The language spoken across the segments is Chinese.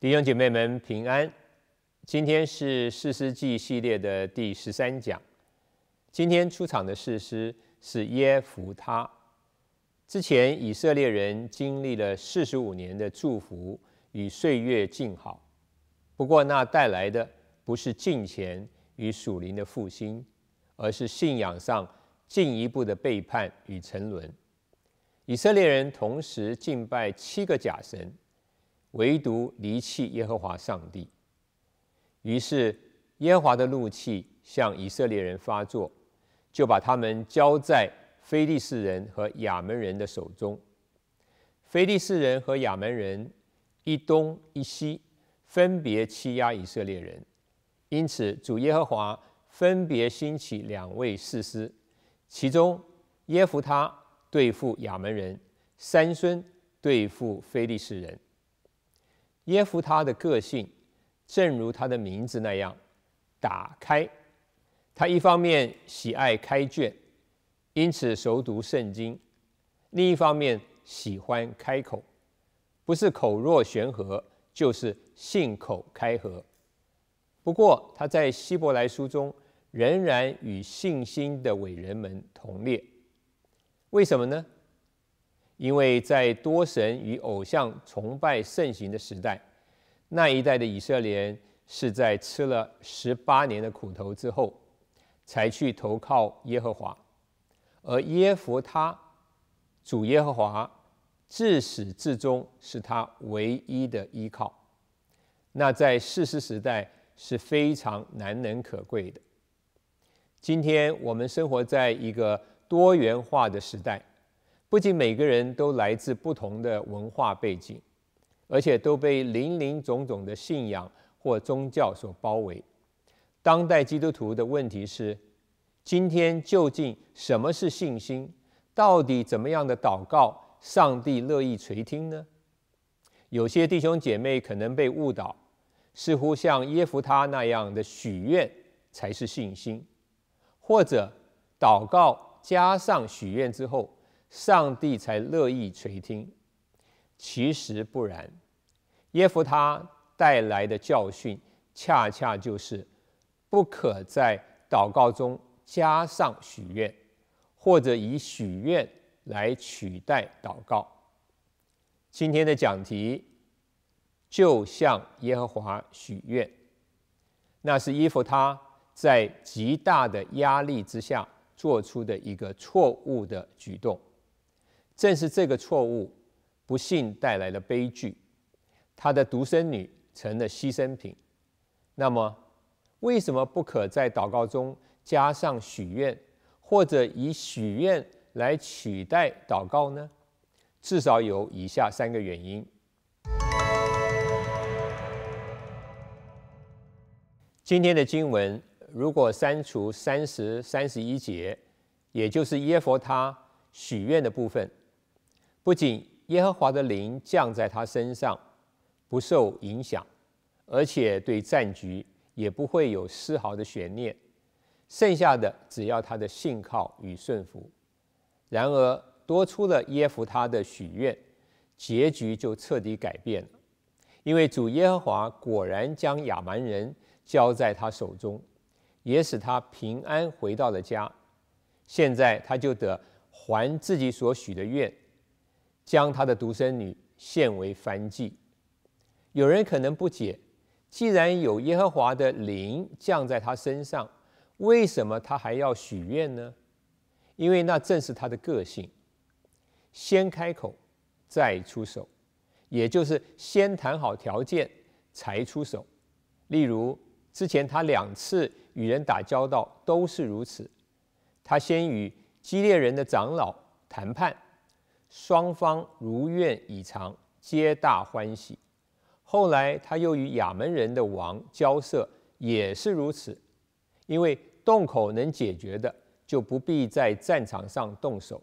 弟兄姐妹们，平安！今天是四世纪系列的第十三讲。今天出场的士师是耶夫他。之前，以色列人经历了四十五年的祝福与岁月静好，不过那带来的不是金钱与属灵的复兴，而是信仰上进一步的背叛与沉沦。以色列人同时敬拜七个假神，唯独离弃耶和华上帝。于是，耶和华的怒气向以色列人发作。就把他们交在非利士人和亚门人的手中。非利士人和亚门人一东一西，分别欺压以色列人。因此，主耶和华分别兴起两位士师，其中耶夫他对付亚门人，三孙对付非利士人。耶夫他的个性，正如他的名字那样，打开。他一方面喜爱开卷，因此熟读圣经；另一方面喜欢开口，不是口若悬河，就是信口开河。不过他在希伯来书中仍然与信心的伟人们同列，为什么呢？因为在多神与偶像崇拜盛行的时代，那一代的以色列人是在吃了十八年的苦头之后。才去投靠耶和华，而耶和他主耶和华，自始至终是他唯一的依靠。那在世事时代是非常难能可贵的。今天我们生活在一个多元化的时代，不仅每个人都来自不同的文化背景，而且都被林林总总的信仰或宗教所包围。当代基督徒的问题是：今天究竟什么是信心？到底怎么样的祷告，上帝乐意垂听呢？有些弟兄姐妹可能被误导，似乎像耶夫他那样的许愿才是信心，或者祷告加上许愿之后，上帝才乐意垂听。其实不然，耶夫他带来的教训，恰恰就是。不可在祷告中加上许愿，或者以许愿来取代祷告。今天的讲题就向耶和华许愿，那是伊芙他在极大的压力之下做出的一个错误的举动。正是这个错误，不幸带来了悲剧，他的独生女成了牺牲品。那么。为什么不可在祷告中加上许愿，或者以许愿来取代祷告呢？至少有以下三个原因。今天的经文如果删除三十三十一节，也就是耶佛他许愿的部分，不仅耶和华的灵降在他身上不受影响，而且对战局。也不会有丝毫的悬念，剩下的只要他的信靠与顺服。然而，多出了耶弗他的许愿，结局就彻底改变了。因为主耶和华果然将亚蛮人交在他手中，也使他平安回到了家。现在他就得还自己所许的愿，将他的独生女献为燔祭。有人可能不解。既然有耶和华的灵降在他身上，为什么他还要许愿呢？因为那正是他的个性，先开口，再出手，也就是先谈好条件才出手。例如之前他两次与人打交道都是如此，他先与基烈人的长老谈判，双方如愿以偿，皆大欢喜。后来他又与亚门人的王交涉，也是如此，因为洞口能解决的就不必在战场上动手，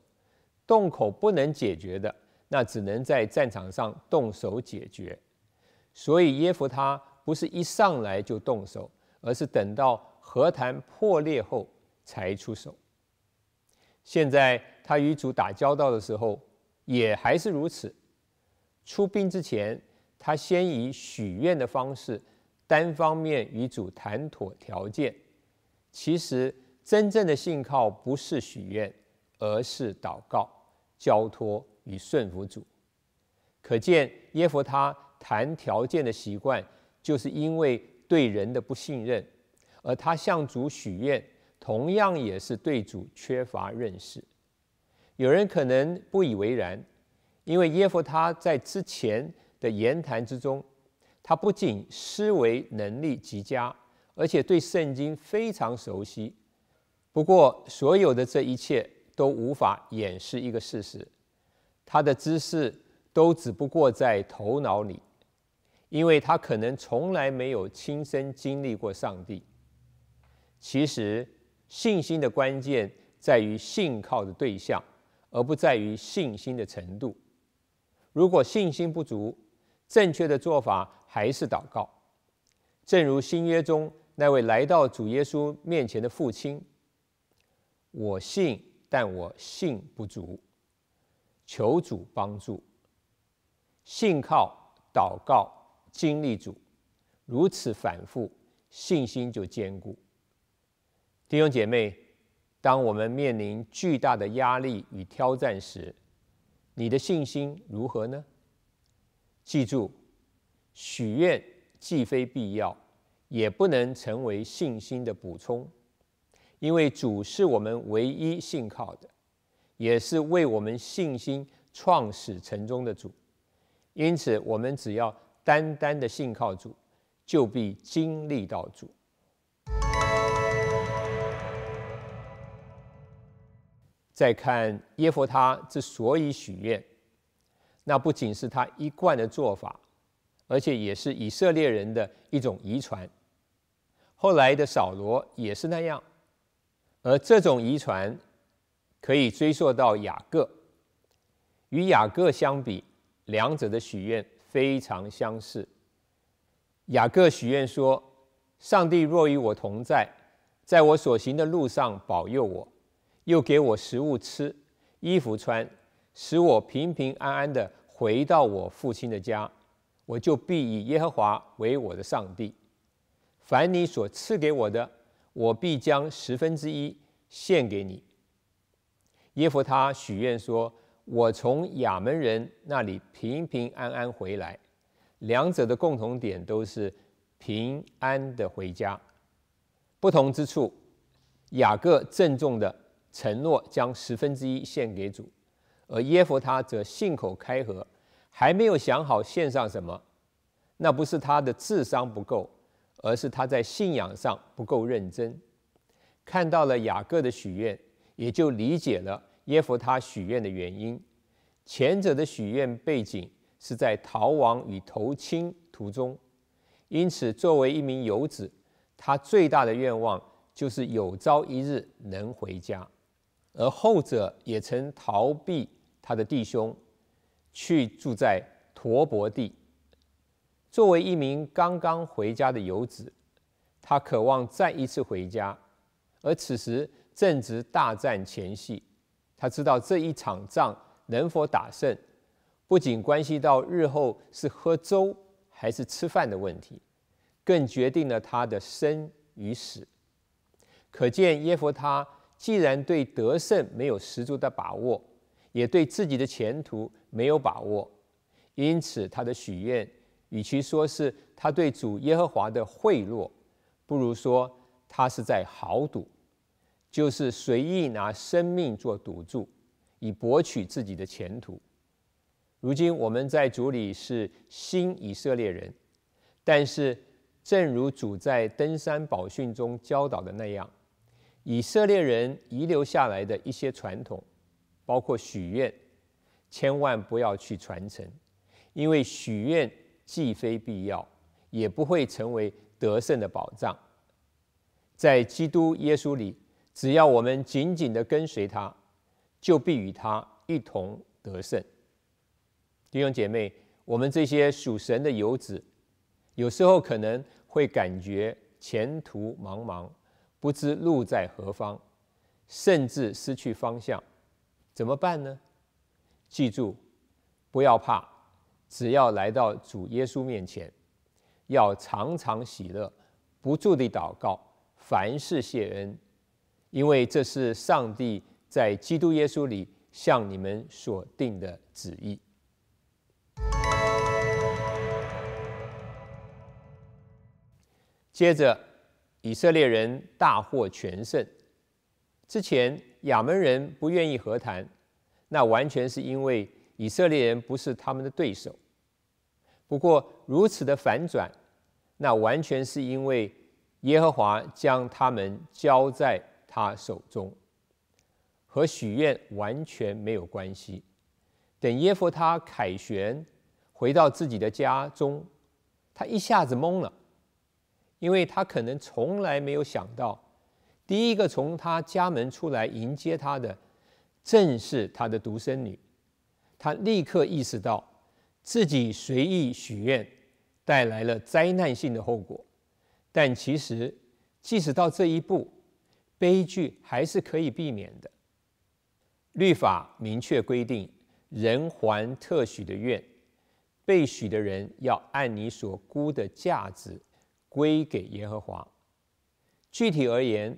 洞口不能解决的那只能在战场上动手解决。所以耶夫他不是一上来就动手，而是等到和谈破裂后才出手。现在他与主打交道的时候也还是如此，出兵之前。他先以许愿的方式，单方面与主谈妥条件。其实，真正的信靠不是许愿，而是祷告、交托与顺服主。可见，耶弗他谈条件的习惯，就是因为对人的不信任；而他向主许愿，同样也是对主缺乏认识。有人可能不以为然，因为耶弗他在之前。的言谈之中，他不仅思维能力极佳，而且对圣经非常熟悉。不过，所有的这一切都无法掩饰一个事实：他的知识都只不过在头脑里，因为他可能从来没有亲身经历过上帝。其实，信心的关键在于信靠的对象，而不在于信心的程度。如果信心不足，正确的做法还是祷告，正如新约中那位来到主耶稣面前的父亲：“我信，但我信不足，求主帮助。信靠祷告经历主，如此反复，信心就坚固。”弟兄姐妹，当我们面临巨大的压力与挑战时，你的信心如何呢？记住，许愿既非必要，也不能成为信心的补充，因为主是我们唯一信靠的，也是为我们信心创始成终的主。因此，我们只要单单的信靠主，就必经历到主。再看耶佛他之所以许愿。那不仅是他一贯的做法，而且也是以色列人的一种遗传。后来的扫罗也是那样，而这种遗传可以追溯到雅各。与雅各相比，两者的许愿非常相似。雅各许愿说：“上帝若与我同在，在我所行的路上保佑我，又给我食物吃，衣服穿，使我平平安安的。”回到我父亲的家，我就必以耶和华为我的上帝。凡你所赐给我的，我必将十分之一献给你。耶和他许愿说：“我从亚门人那里平平安安回来。”两者的共同点都是平安的回家，不同之处，雅各郑重的承诺将十分之一献给主。而耶弗他则信口开河，还没有想好献上什么，那不是他的智商不够，而是他在信仰上不够认真。看到了雅各的许愿，也就理解了耶弗他许愿的原因。前者的许愿背景是在逃亡与投亲途中，因此作为一名游子，他最大的愿望就是有朝一日能回家。而后者也曾逃避。他的弟兄，去住在陀伯地。作为一名刚刚回家的游子，他渴望再一次回家。而此时正值大战前夕，他知道这一场仗能否打胜，不仅关系到日后是喝粥还是吃饭的问题，更决定了他的生与死。可见耶弗他既然对得胜没有十足的把握。也对自己的前途没有把握，因此他的许愿，与其说是他对主耶和华的贿赂，不如说他是在豪赌，就是随意拿生命做赌注，以博取自己的前途。如今我们在主里是新以色列人，但是正如主在登山宝训中教导的那样，以色列人遗留下来的一些传统。包括许愿，千万不要去传承，因为许愿既非必要，也不会成为得胜的保障。在基督耶稣里，只要我们紧紧的跟随他，就必与他一同得胜。弟兄姐妹，我们这些属神的游子，有时候可能会感觉前途茫茫，不知路在何方，甚至失去方向。怎么办呢？记住，不要怕，只要来到主耶稣面前，要常常喜乐，不住地祷告，凡事谢恩，因为这是上帝在基督耶稣里向你们所定的旨意。接着，以色列人大获全胜。之前，亚门人不愿意和谈，那完全是因为以色列人不是他们的对手。不过如此的反转，那完全是因为耶和华将他们交在他手中，和许愿完全没有关系。等耶弗他凯旋回到自己的家中，他一下子懵了，因为他可能从来没有想到。第一个从他家门出来迎接他的，正是他的独生女。他立刻意识到，自己随意许愿带来了灾难性的后果。但其实，即使到这一步，悲剧还是可以避免的。律法明确规定，人还特许的愿，被许的人要按你所估的价值归给耶和华。具体而言，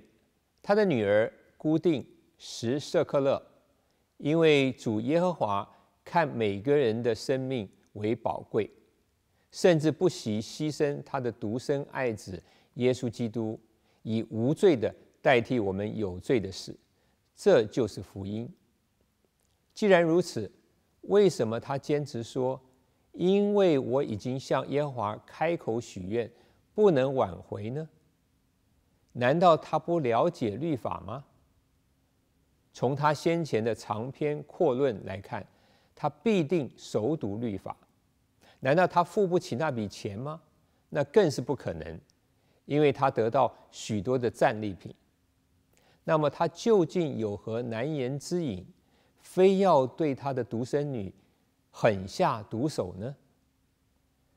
他的女儿孤定十舍克勒，因为主耶和华看每个人的生命为宝贵，甚至不惜牺牲他的独生爱子耶稣基督，以无罪的代替我们有罪的事，这就是福音。既然如此，为什么他坚持说：“因为我已经向耶和华开口许愿，不能挽回呢？”难道他不了解律法吗？从他先前的长篇阔论来看，他必定熟读律法。难道他付不起那笔钱吗？那更是不可能，因为他得到许多的战利品。那么他究竟有何难言之隐，非要对他的独生女狠下毒手呢？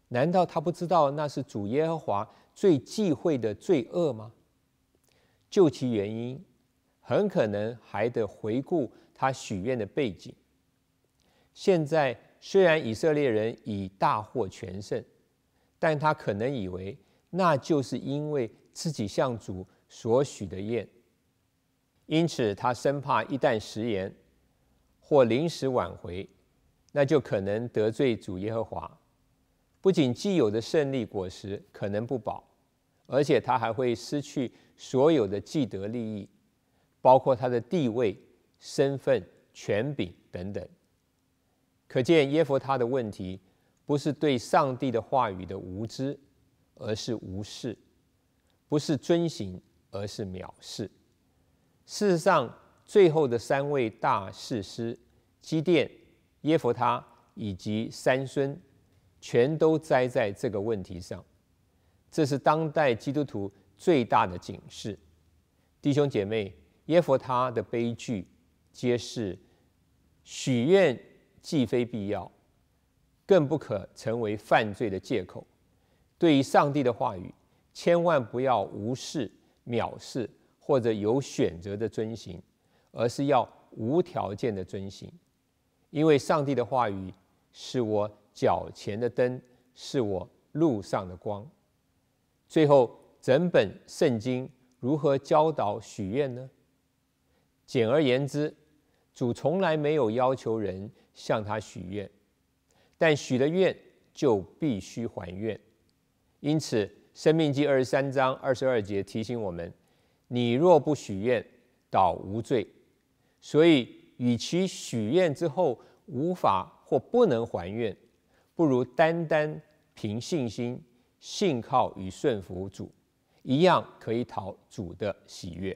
难道他不知道那是主耶和华最忌讳的罪恶吗？究其原因，很可能还得回顾他许愿的背景。现在虽然以色列人已大获全胜，但他可能以为那就是因为自己向主所许的愿，因此他生怕一旦食言或临时挽回，那就可能得罪主耶和华，不仅既有的胜利果实可能不保。而且他还会失去所有的既得利益，包括他的地位、身份、权柄等等。可见耶弗他的问题，不是对上帝的话语的无知，而是无视；不是遵行，而是藐视。事实上，最后的三位大士师基甸、耶弗他以及三孙，全都栽在这个问题上。这是当代基督徒最大的警示，弟兄姐妹，耶佛他的悲剧揭示，许愿既非必要，更不可成为犯罪的借口。对于上帝的话语，千万不要无视、藐视或者有选择的遵行，而是要无条件的遵行，因为上帝的话语是我脚前的灯，是我路上的光。最后，整本圣经如何教导许愿呢？简而言之，主从来没有要求人向他许愿，但许了愿就必须还愿。因此，《生命记》二十三章二十二节提醒我们：“你若不许愿，倒无罪。”所以，与其许愿之后无法或不能还愿，不如单单凭信心。信靠与顺服主，一样可以讨主的喜悦。